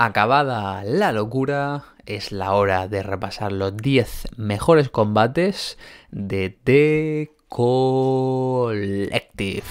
Acabada la locura, es la hora de repasar los 10 mejores combates de The Collective.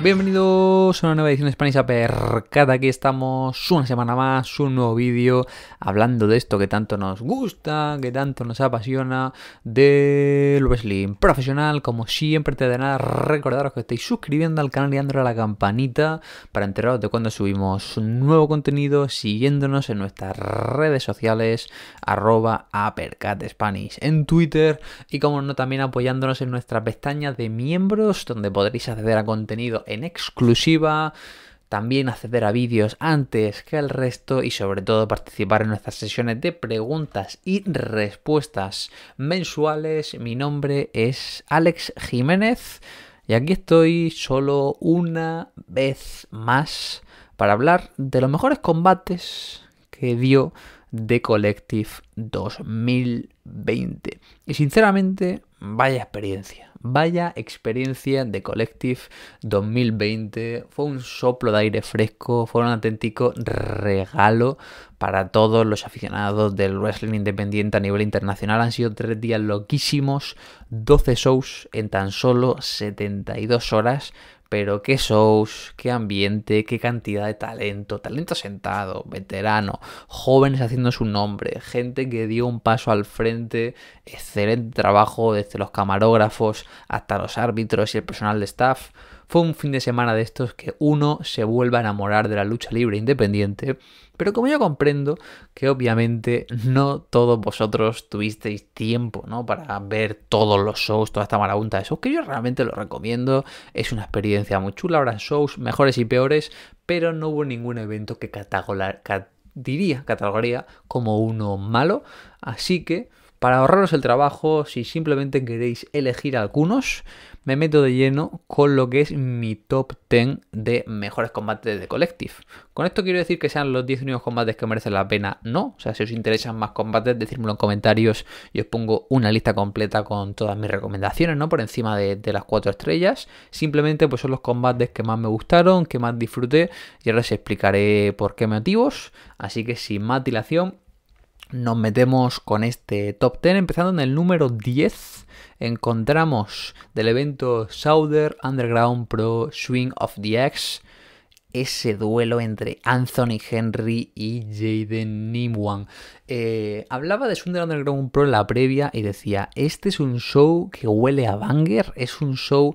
Bienvenidos a una nueva edición de Spanish Apercat. Aquí estamos una semana más, un nuevo vídeo hablando de esto que tanto nos gusta, que tanto nos apasiona, del wrestling profesional. Como siempre, te de nada recordaros que estáis suscribiendo al canal y dándole a la campanita para enteraros de cuando subimos nuevo contenido, siguiéndonos en nuestras redes sociales, arroba Apercat Spanish en Twitter y como no también apoyándonos en nuestra pestaña de miembros, donde podréis acceder a contenido en exclusiva, también acceder a vídeos antes que el resto y sobre todo participar en nuestras sesiones de preguntas y respuestas mensuales. Mi nombre es Alex Jiménez y aquí estoy solo una vez más para hablar de los mejores combates que dio The Collective 2020. Y sinceramente, vaya experiencia. Vaya experiencia de Collective 2020. Fue un soplo de aire fresco, fue un auténtico regalo para todos los aficionados del wrestling independiente a nivel internacional. Han sido tres días loquísimos, 12 shows en tan solo 72 horas pero qué shows, qué ambiente, qué cantidad de talento, talento sentado, veterano, jóvenes haciendo su nombre, gente que dio un paso al frente, excelente trabajo desde los camarógrafos hasta los árbitros y el personal de staff. Fue un fin de semana de estos que uno se vuelva a enamorar de la lucha libre independiente, pero como yo comprendo que obviamente no todos vosotros tuvisteis tiempo, ¿no? Para ver todos los shows, toda esta marabunta de shows, que yo realmente lo recomiendo, es una experiencia muy chula, habrá shows mejores y peores, pero no hubo ningún evento que catalogar, diría, catalogaría como uno malo, así que para ahorraros el trabajo, si simplemente queréis elegir algunos, me meto de lleno con lo que es mi top 10 de mejores combates de Collective. Con esto quiero decir que sean los 10 únicos combates que merecen la pena, no. O sea, si os interesan más combates, decírmelo en comentarios y os pongo una lista completa con todas mis recomendaciones, ¿no? Por encima de, las 4 estrellas. Simplemente pues son los combates que más me gustaron, que más disfruté y ahora os explicaré por qué motivos. Así que sin más dilación, nos metemos con este top 10, empezando en el número 10. Encontramos del evento Souther Underground Pro Swing of the X ese duelo entre Anthony Henry y Jaden Nimwan. Eh, hablaba de Souder Underground Pro en la previa y decía, este es un show que huele a banger, es un show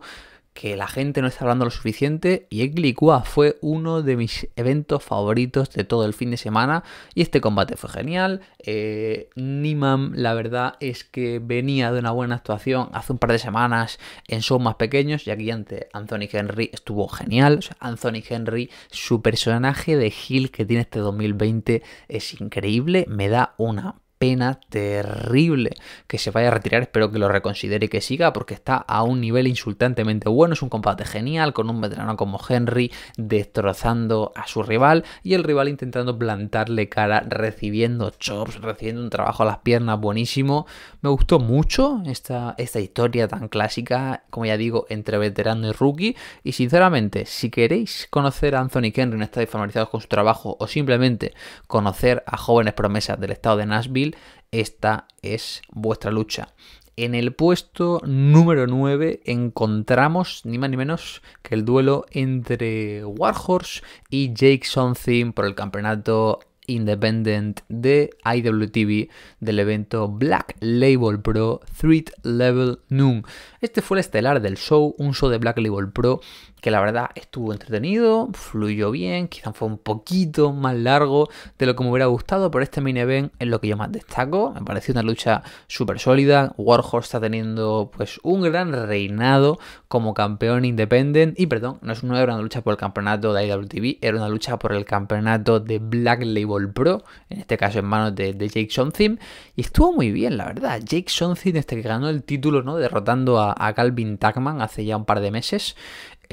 que la gente no está hablando lo suficiente y el fue uno de mis eventos favoritos de todo el fin de semana y este combate fue genial. Eh, Nimam la verdad es que venía de una buena actuación hace un par de semanas en shows más pequeños y aquí Anthony Henry estuvo genial. Anthony Henry, su personaje de Hill que tiene este 2020 es increíble, me da una pena terrible que se vaya a retirar. Espero que lo reconsidere y que siga porque está a un nivel insultantemente bueno. Es un combate genial con un veterano como Henry destrozando a su rival y el rival intentando plantarle cara, recibiendo chops, recibiendo un trabajo a las piernas buenísimo. Me gustó mucho esta, esta historia tan clásica, como ya digo, entre veterano y rookie. Y sinceramente, si queréis conocer a Anthony Henry, no estáis familiarizados con su trabajo o simplemente conocer a jóvenes promesas del estado de Nashville, esta es vuestra lucha. En el puesto número 9 encontramos ni más ni menos que el duelo entre Warhorse y Jake Something por el campeonato Independent de IWTV del evento Black Label Pro Threat Level Noon. Este fue el estelar del show, un show de Black Label Pro que la verdad estuvo entretenido, fluyó bien, quizás fue un poquito más largo de lo que me hubiera gustado, pero este mini event es lo que yo más destaco, me pareció una lucha súper sólida, Warhorse está teniendo pues un gran reinado como campeón independent. y perdón, no, es, una era una lucha por el campeonato de IWTV, era una lucha por el campeonato de Black Label Pro, en este caso en manos de, Jake Something, y estuvo muy bien la verdad, Jake Something este que ganó el título, ¿no? derrotando a, Calvin Tagman hace ya un par de meses,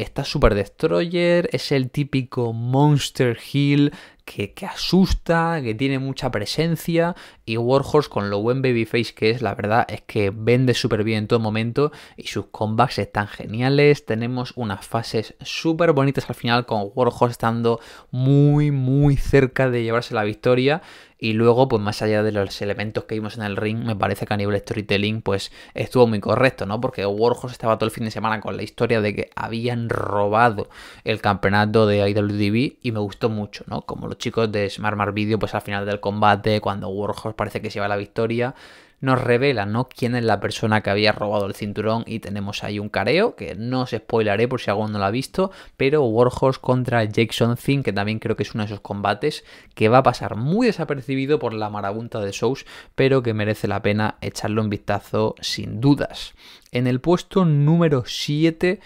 está Super destroyer, es el típico Monster Hill que, que, asusta, que tiene mucha presencia y Warhorse con lo buen babyface que es, la verdad es que vende súper bien en todo momento y sus combats están geniales, tenemos unas fases súper bonitas al final con Warhorse estando muy muy cerca de llevarse la victoria y luego, pues más allá de los elementos que vimos en el ring, me parece que a nivel storytelling, pues estuvo muy correcto, ¿no? Porque Warhorse estaba todo el fin de semana con la historia de que habían robado el campeonato de IWDB y me gustó mucho, ¿no? Como los chicos de Smart Mar Video, pues al final del combate, cuando Warhorse parece que se va la victoria, nos revela ¿no? quién es la persona que había robado el cinturón y tenemos ahí un careo, que no os spoilaré por si alguno no lo ha visto, pero Warhorse contra Jackson Finn que también creo que es uno de esos combates que va a pasar muy desapercibido por la marabunta de shows, pero que merece la pena echarle un vistazo sin dudas. En el puesto número 7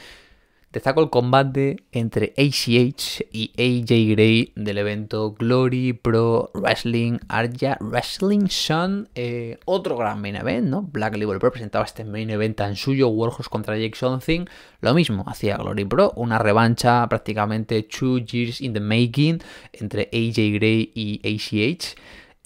Destaco el combate entre ACH y AJ Gray del evento Glory Pro Wrestling Arja Wrestling Sun. Eh, otro gran main event, ¿no? Black Label Pro presentaba este main event tan suyo, Warhorse contra Jake Something. Lo mismo hacía Glory Pro, una revancha prácticamente two years in the making entre AJ Gray y ACH.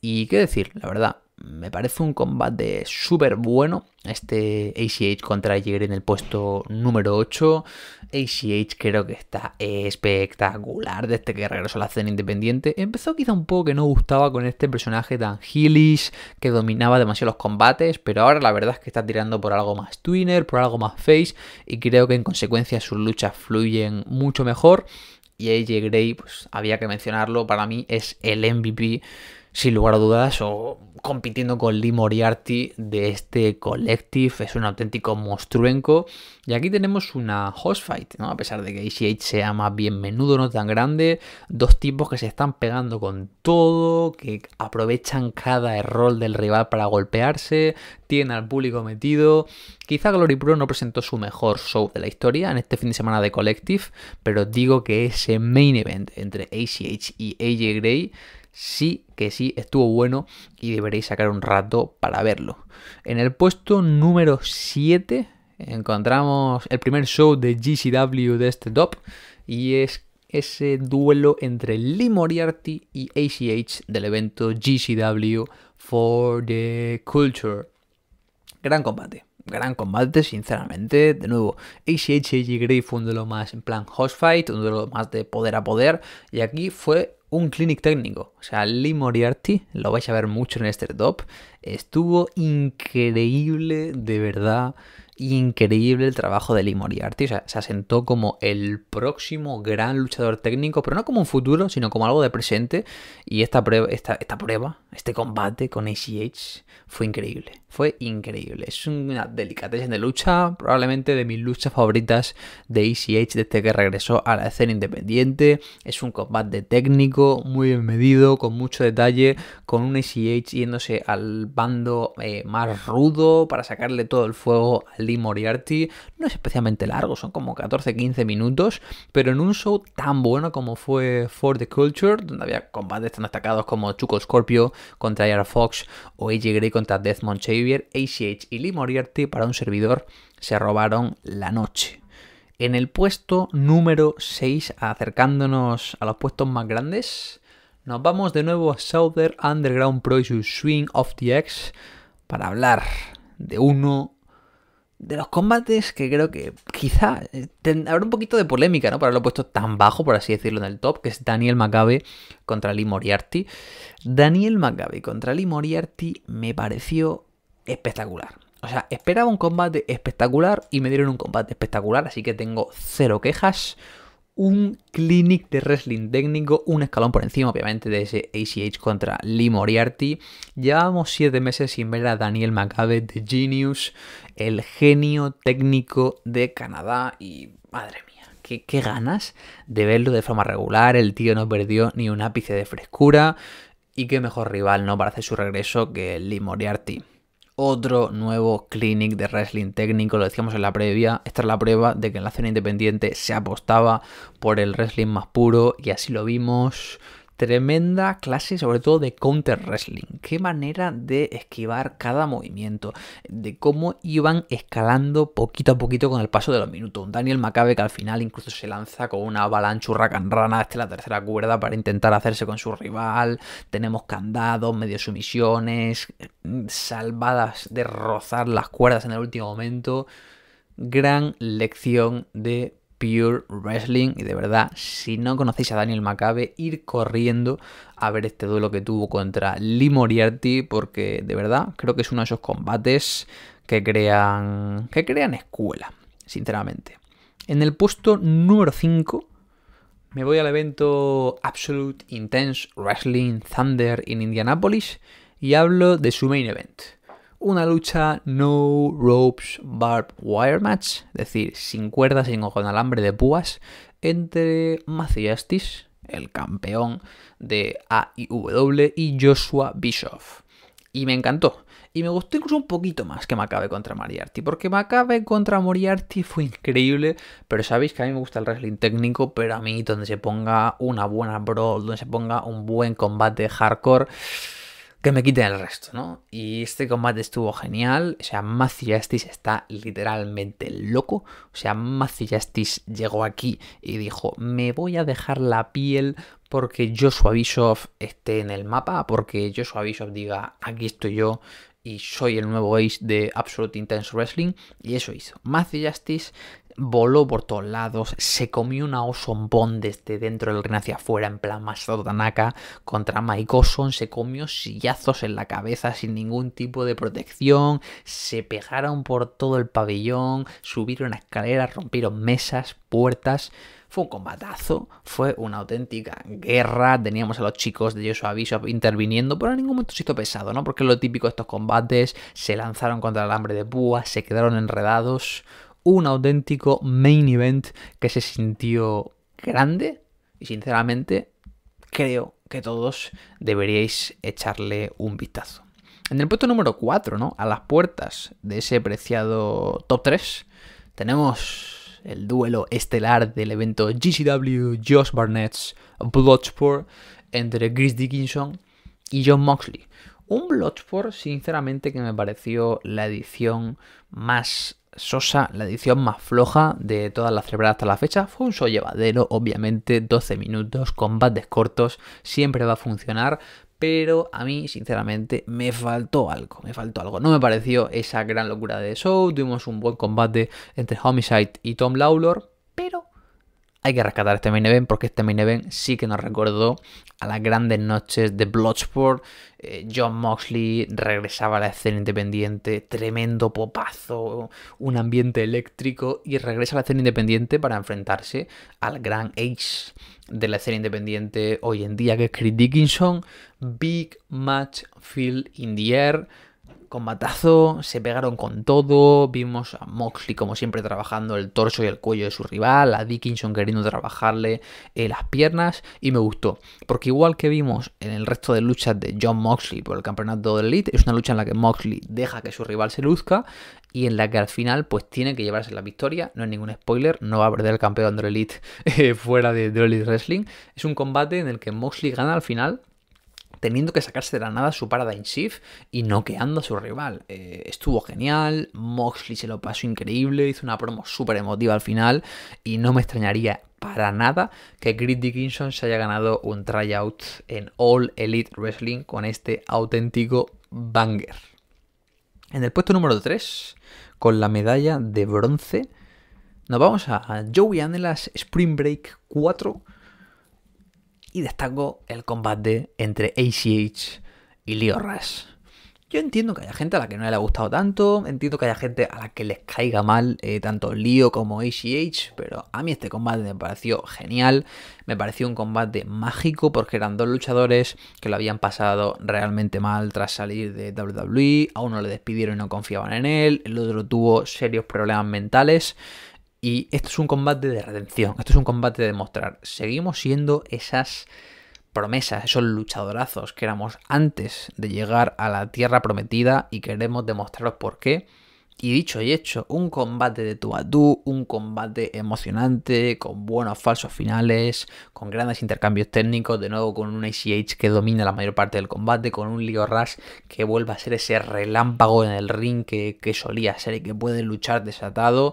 Y qué decir, la verdad, me parece un combate súper bueno. Este ACH contra Grey en el puesto número 8. ACH creo que está espectacular desde este que regresó a la escena independiente. Empezó quizá un poco que no gustaba con este personaje tan heelish, que dominaba demasiado los combates, pero ahora la verdad es que está tirando por algo más twinner, por algo más face, y creo que en consecuencia sus luchas fluyen mucho mejor. Y AJ pues había que mencionarlo, para mí es el MVP sin lugar a dudas, o compitiendo con Lee Moriarty de este Collective, es un auténtico monstruenco. Y aquí tenemos una host fight, ¿no? A pesar de que ACH sea más bien menudo, no tan grande, dos tipos que se están pegando con todo, que aprovechan cada error del rival para golpearse, tienen al público metido. Quizá Glory Pro no presentó su mejor show de la historia en este fin de semana de Collective, pero digo que ese main event entre ACH y AJ Gray sí que sí estuvo bueno y deberéis sacar un rato para verlo. En el puesto número 7 encontramos el primer show de GCW de este top y es ese duelo entre Lee Moriarty y ACH del evento GCW for the Culture. Gran combate. Gran combate, sinceramente. De nuevo, ACH y Gray fue uno de los más en plan host fight, uno de los más de poder a poder. Y aquí fue un clinic técnico. O sea, Lee Moriarty, lo vais a ver mucho en este top, estuvo increíble, de verdad increíble el trabajo de Lee Moriarty. O sea, se asentó como el próximo gran luchador técnico, pero no como un futuro, sino como algo de presente. Y esta prueba, esta, prueba este combate con ACH fue increíble. Fue increíble. Es una delicadeza de lucha, probablemente de mis luchas favoritas de ACH desde que regresó a la escena independiente. Es un combate técnico, muy bien medido, con mucho detalle, con un ACH yéndose al bando eh, más rudo para sacarle todo el fuego al Lee Moriarty no es especialmente largo, son como 14-15 minutos, pero en un show tan bueno como fue For the Culture, donde había combates tan destacados como Chuco Scorpio contra Iron Fox o AJ Gray contra Desmond Xavier, ACH y Lee Moriarty para un servidor se robaron la noche. En el puesto número 6, acercándonos a los puestos más grandes, nos vamos de nuevo a Southern Underground Project Swing of the X para hablar de uno de los combates que creo que quizá eh, habrá un poquito de polémica, ¿no? Para lo puesto tan bajo, por así decirlo, en el top, que es Daniel Macabe contra Lee Moriarty. Daniel Macabe contra Lee Moriarty me pareció espectacular. O sea, esperaba un combate espectacular y me dieron un combate espectacular, así que tengo cero quejas un clinic de wrestling técnico, un escalón por encima, obviamente, de ese ACH contra Lee Moriarty. Llevamos 7 meses sin ver a Daniel McCabe de Genius, el genio técnico de Canadá, y madre mía. Qué, qué ganas de verlo de forma regular. El tío no perdió ni un ápice de frescura. Y qué mejor rival, ¿no? Para hacer su regreso que Lee Moriarty otro nuevo clinic de wrestling técnico, lo decíamos en la previa, esta es la prueba de que en la zona independiente se apostaba por el wrestling más puro y así lo vimos Tremenda clase, sobre todo de counter wrestling. Qué manera de esquivar cada movimiento, de cómo iban escalando poquito a poquito con el paso de los minutos. Daniel Macabe que al final incluso se lanza con una avalanchurra rana desde la tercera cuerda para intentar hacerse con su rival. Tenemos candados, medio sumisiones, salvadas de rozar las cuerdas en el último momento. Gran lección de Pure Wrestling. Y de verdad, si no conocéis a Daniel Macabe, ir corriendo a ver este duelo que tuvo contra Lee Moriarty, porque de verdad creo que es uno de esos combates que crean, que crean escuela, sinceramente. En el puesto número 5 me voy al evento Absolute Intense Wrestling Thunder en in Indianapolis y hablo de su main event una lucha no ropes barbed wire match, es decir, sin cuerdas, sino con alambre de púas, entre Maciastis, el campeón de AIW, y Joshua Bischoff. Y me encantó. Y me gustó incluso un poquito más que Macabe contra Moriarty, porque Macabe contra Moriarty fue increíble, pero sabéis que a mí me gusta el wrestling técnico, pero a mí donde se ponga una buena brawl, donde se ponga un buen combate hardcore, que me quiten el resto, ¿no? Y este combate estuvo genial, o sea, Matthew Justice está literalmente loco, o sea, Matthew Justice llegó aquí y dijo, me voy a dejar la piel porque Joshua Bishop esté en el mapa, porque Joshua Bishop diga, aquí estoy yo y soy el nuevo ace de Absolute Intense Wrestling, y eso hizo. Matthew Justice voló por todos lados, se comió una osombón desde dentro del ring hacia afuera, en plan Masato Tanaka contra Mike se comió sillazos en la cabeza sin ningún tipo de protección, se pegaron por todo el pabellón, subieron escaleras, rompieron mesas, puertas. Fue un combatazo, fue una auténtica guerra. Teníamos a los chicos de Joshua Bishop interviniendo, pero en ningún momento se hizo pesado, ¿no? Porque lo típico de estos combates, se lanzaron contra el alambre de púa, se quedaron enredados un auténtico main event que se sintió grande y sinceramente creo que todos deberíais echarle un vistazo. En el puesto número 4, ¿no? A las puertas de ese preciado top 3, tenemos el duelo estelar del evento GCW Josh Barnett's Bloodsport entre Chris Dickinson y John Moxley. Un Bloodsport, sinceramente, que me pareció la edición más sosa, la edición más floja de todas las celebradas hasta la fecha. Fue un show llevadero, obviamente, 12 minutos, combates cortos, siempre va a funcionar. Pero a mí, sinceramente, me faltó algo, me faltó algo. No me pareció esa gran locura de show. Tuvimos un buen combate entre Homicide y Tom Lawlor, hay que rescatar este main event porque este main event sí que nos recordó a las grandes noches de Bloodsport. Eh, John Moxley regresaba a la escena independiente, tremendo popazo, un ambiente eléctrico y regresa a la escena independiente para enfrentarse al gran Ace de la escena independiente hoy en día que es Chris Dickinson. Big match, feel in the air combatazo, se pegaron con todo, vimos a Moxley como siempre trabajando el torso y el cuello de su rival, a Dickinson queriendo trabajarle eh, las piernas y me gustó, porque igual que vimos en el resto de luchas de John Moxley por el campeonato de Elite, es una lucha en la que Moxley deja que su rival se luzca y en la que al final pues tiene que llevarse la victoria, no es ningún spoiler, no va a perder el campeón de Elite eh, fuera de, de Elite Wrestling, es un combate en el que Moxley gana al final teniendo que sacarse de la nada su Paradigm Shift y noqueando a su rival. Eh, estuvo genial, Moxley se lo pasó increíble, hizo una promo súper emotiva al final y no me extrañaría para nada que Grit Dickinson se haya ganado un tryout en All Elite Wrestling con este auténtico banger. En el puesto número 3, con la medalla de bronce, nos vamos a Joey las Spring Break 4 y destaco el combate entre ACH y Leo Rush. Yo entiendo que haya gente a la que no le ha gustado tanto, entiendo que haya gente a la que les caiga mal eh, tanto Leo como ACH, pero a mí este combate me pareció genial, me pareció un combate mágico porque eran dos luchadores que lo habían pasado realmente mal tras salir de WWE, a uno le despidieron y no confiaban en él, el otro tuvo serios problemas mentales, y esto es un combate de redención, esto es un combate de demostrar. Seguimos siendo esas promesas, esos luchadorazos que éramos antes de llegar a la tierra prometida y queremos demostraros por qué. Y dicho y hecho, un combate de tú a tú, un combate emocionante, con buenos falsos finales, con grandes intercambios técnicos, de nuevo con un ACH que domina la mayor parte del combate, con un Leo Rush que vuelve a ser ese relámpago en el ring que, que solía ser y que puede luchar desatado.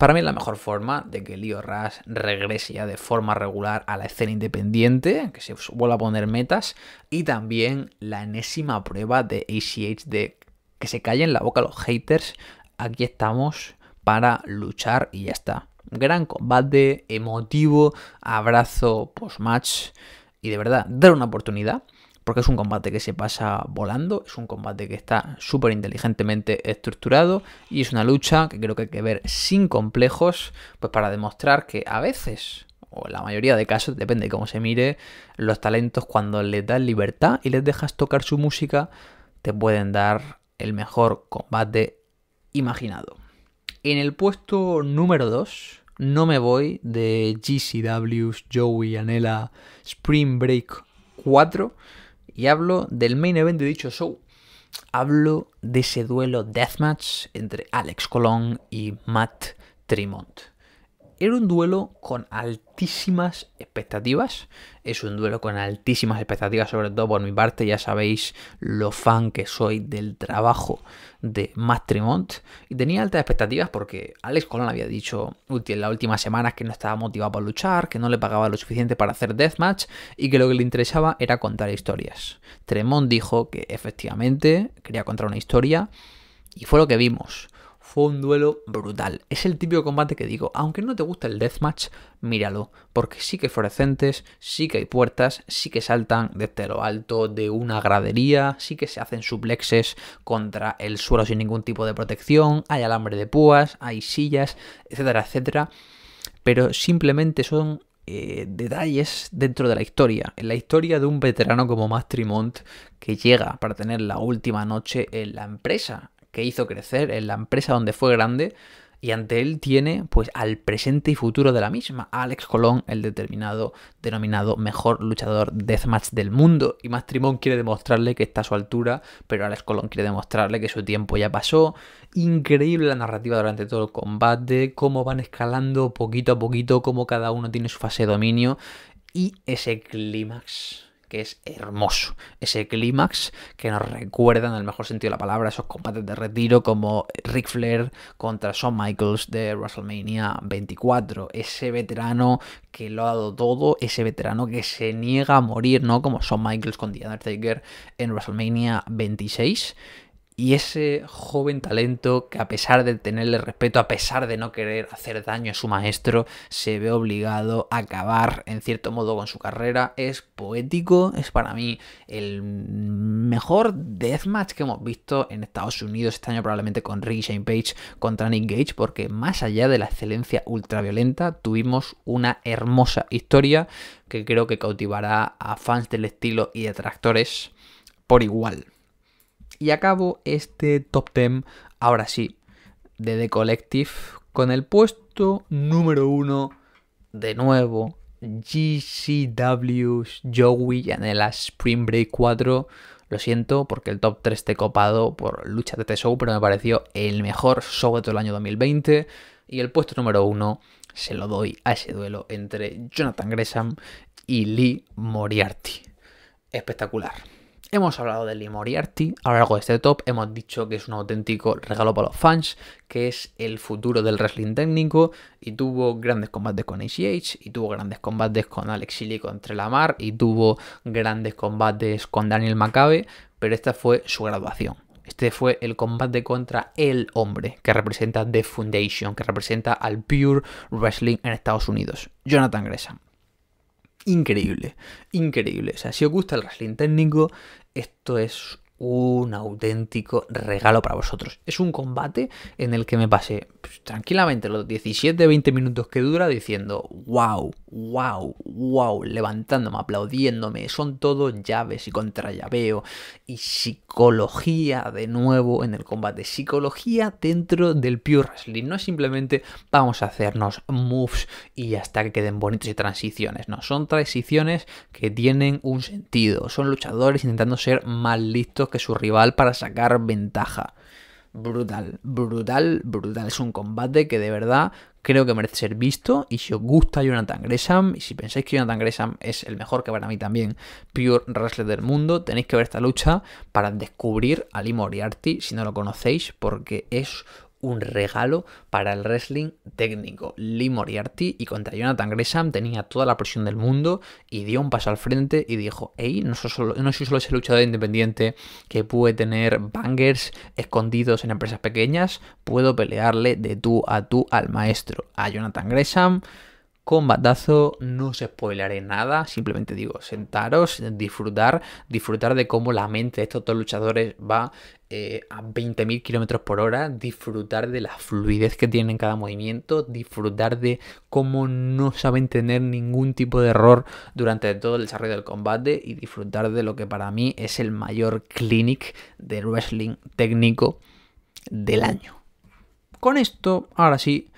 Para mí la mejor forma de que Leo Rash regrese ya de forma regular a la escena independiente, que se vuelva a poner metas, y también la enésima prueba de ACH de que se callen la boca los haters. Aquí estamos para luchar y ya está. Gran combate, emotivo, abrazo post-match y de verdad, dar una oportunidad porque es un combate que se pasa volando, es un combate que está súper inteligentemente estructurado y es una lucha que creo que hay que ver sin complejos, pues para demostrar que a veces, o en la mayoría de casos, depende de cómo se mire, los talentos cuando les das libertad y les dejas tocar su música, te pueden dar el mejor combate imaginado. En el puesto número 2 no me voy de GCWs, Joey, Anela, Spring Break 4 y hablo del main event de dicho show. Hablo de ese duelo deathmatch entre Alex Colón y Matt Tremont. Era un duelo con altísimas expectativas. Es un duelo con altísimas expectativas, sobre todo por mi parte. Ya sabéis lo fan que soy del trabajo de Matt Tremont. Y tenía altas expectativas porque Alex Colón había dicho en las últimas semanas que no estaba motivado por luchar, que no le pagaba lo suficiente para hacer deathmatch y que lo que le interesaba era contar historias. Tremont dijo que efectivamente quería contar una historia y fue lo que vimos fue un duelo brutal. Es el de combate que digo, aunque no te guste el deathmatch, míralo, porque sí que hay fluorescentes, sí que hay puertas, sí que saltan desde lo alto de una gradería, sí que se hacen suplexes contra el suelo sin ningún tipo de protección, hay alambre de púas, hay sillas, etcétera, etcétera. Pero simplemente son eh, detalles dentro de la historia. En la historia de un veterano como Mastrimont que llega para tener la última noche en la empresa que hizo crecer, en la empresa donde fue grande, y ante él tiene pues al presente y futuro de la misma, Alex Colón, el determinado denominado mejor luchador deathmatch del mundo, y Max Trimón quiere demostrarle que está a su altura, pero Alex Colón quiere demostrarle que su tiempo ya pasó. Increíble la narrativa durante todo el combate, cómo van escalando poquito a poquito, cómo cada uno tiene su fase de dominio y ese clímax que es hermoso. Ese clímax que nos recuerda, en el mejor sentido de la palabra, esos combates de retiro como Ric Flair contra Shawn Michaels de WrestleMania 24. Ese veterano que lo ha dado todo, ese veterano que se niega a morir, ¿no? Como Shawn Michaels con The Undertaker en WrestleMania 26. Y ese joven talento que a pesar de tenerle respeto, a pesar de no querer hacer daño a su maestro, se ve obligado a acabar en cierto modo con su carrera, es poético, es para mí el mejor deathmatch que hemos visto en Estados Unidos este año probablemente con Ricky Shane Page contra Nick Gage, porque más allá de la excelencia ultraviolenta, tuvimos una hermosa historia que creo que cautivará a fans del estilo y detractores por igual. Y acabo este top 10, ahora sí, de The Collective, con el puesto número uno de nuevo, GCW's Joey en el Spring Break 4. Lo siento porque el top 3 esté copado por Lucha T Show, pero me pareció el mejor show de todo el año 2020. Y el puesto número uno se lo doy a ese duelo entre Jonathan Gresham y Lee Moriarty. Espectacular. Hemos hablado de Limoriarty Moriarty a lo largo de este top, hemos dicho que es un auténtico regalo para los fans, que es el futuro del wrestling técnico y tuvo grandes combates con ACH y tuvo grandes combates con Alex entre contra Lamar y tuvo grandes combates con Daniel Macabe, pero esta fue su graduación. Este fue el combate contra el hombre que representa The Foundation, que representa al Pure Wrestling en Estados Unidos, Jonathan Gresham increíble, increíble. O sea, si os gusta el wrestling técnico, esto es un auténtico regalo para vosotros. Es un combate en el que me pasé pues, tranquilamente los 17-20 minutos que dura diciendo wow, wow, wow, levantándome, aplaudiéndome, son todo llaves y contrallaveo y psicología de nuevo en el combate, psicología dentro del pure wrestling, no es simplemente vamos a hacernos moves y hasta que queden bonitos y transiciones, no, son transiciones que tienen un sentido, son luchadores intentando ser más listos que su rival para sacar ventaja. Brutal, brutal, brutal. Es un combate que de verdad creo que merece ser visto. Y si os gusta Jonathan Gresham, y si pensáis que Jonathan Gresham es el mejor que para mí también, Pure Wrestler del mundo, tenéis que ver esta lucha para descubrir a Lee Moriarty si no lo conocéis, porque es un regalo para el wrestling técnico. Lee Moriarty y contra Jonathan Gresham tenía toda la presión del mundo y dio un paso al frente y dijo, hey, no soy solo, no soy solo ese luchador independiente que puede tener bangers escondidos en empresas pequeñas, puedo pelearle de tú a tú al maestro, a Jonathan Gresham, combatazo, no os spoilaré nada, simplemente digo, sentaros, disfrutar, disfrutar de cómo la mente de estos dos luchadores va eh, a 20.000 km por hora, disfrutar de la fluidez que tienen cada movimiento, disfrutar de cómo no saben tener ningún tipo de error durante todo el desarrollo del combate y disfrutar de lo que para mí es el mayor clinic de wrestling técnico del año. Con esto, ahora sí,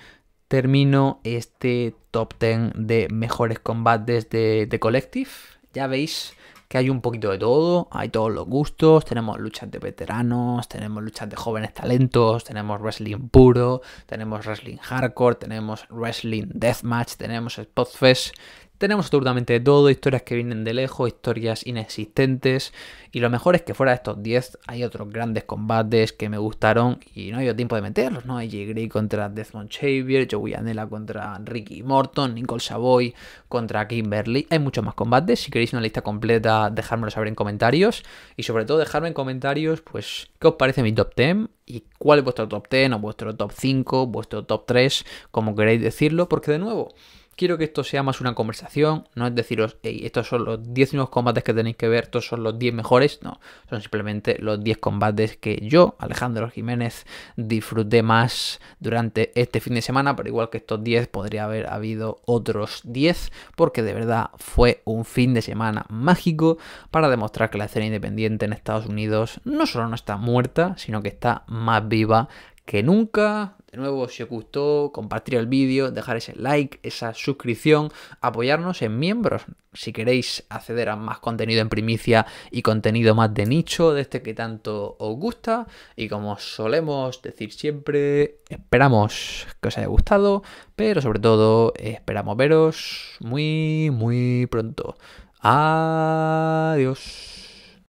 termino este top 10 de mejores combates de, de Collective. Ya veis que hay un poquito de todo, hay todos los gustos, tenemos luchas de veteranos, tenemos luchas de jóvenes talentos, tenemos wrestling puro, tenemos wrestling hardcore, tenemos wrestling deathmatch, tenemos spotfest, tenemos absolutamente todo, historias que vienen de lejos, historias inexistentes. Y lo mejor es que fuera de estos 10 hay otros grandes combates que me gustaron y no ha habido tiempo de meterlos, ¿no? hay Gray contra Desmond Xavier, Joey Anela contra Ricky Morton, Nicole Savoy contra Kimberly. Hay muchos más combates. Si queréis una lista completa, dejármelo saber en comentarios. Y sobre todo, dejadme en comentarios, pues, qué os parece mi top 10 y cuál es vuestro top 10 o vuestro top 5, vuestro top 3, como queréis decirlo, porque de nuevo Quiero que esto sea más una conversación, no es deciros, hey, estos son los 10 nuevos combates que tenéis que ver, estos son los 10 mejores, no, son simplemente los 10 combates que yo, Alejandro Jiménez, disfruté más durante este fin de semana, pero igual que estos 10 podría haber habido otros 10, porque de verdad fue un fin de semana mágico para demostrar que la escena independiente en Estados Unidos no solo no está muerta, sino que está más viva que nunca de nuevo, si os gustó, compartir el vídeo, dejar ese like, esa suscripción, apoyarnos en miembros. Si queréis acceder a más contenido en primicia y contenido más de nicho, de este que tanto os gusta. Y como solemos decir siempre, esperamos que os haya gustado, pero sobre todo esperamos veros muy, muy pronto. Adiós.